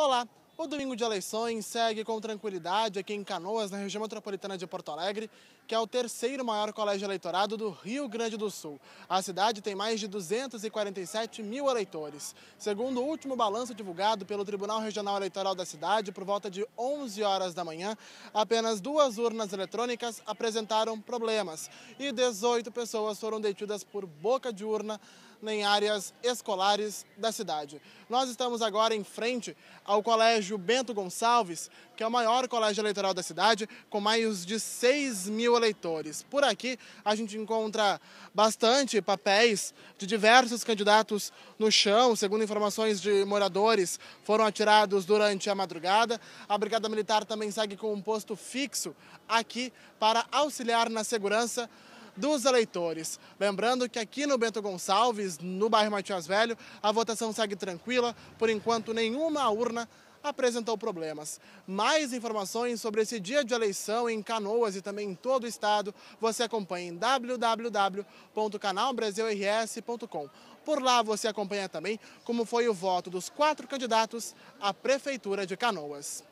Olá, o domingo de eleições segue com tranquilidade aqui em Canoas, na região metropolitana de Porto Alegre, que é o terceiro maior colégio eleitorado do Rio Grande do Sul. A cidade tem mais de 247 mil eleitores. Segundo o último balanço divulgado pelo Tribunal Regional Eleitoral da cidade, por volta de 11 horas da manhã, apenas duas urnas eletrônicas apresentaram problemas e 18 pessoas foram detidas por boca de urna nem áreas escolares da cidade. Nós estamos agora em frente ao Colégio Bento Gonçalves, que é o maior colégio eleitoral da cidade, com mais de 6 mil eleitores. Por aqui a gente encontra bastante papéis de diversos candidatos no chão, segundo informações de moradores, foram atirados durante a madrugada. A Brigada Militar também segue com um posto fixo aqui para auxiliar na segurança dos eleitores. Lembrando que aqui no Bento Gonçalves, no bairro Matias Velho, a votação segue tranquila, por enquanto nenhuma urna apresentou problemas. Mais informações sobre esse dia de eleição em Canoas e também em todo o estado, você acompanha em www.canalbrasilrs.com. Por lá você acompanha também como foi o voto dos quatro candidatos à Prefeitura de Canoas.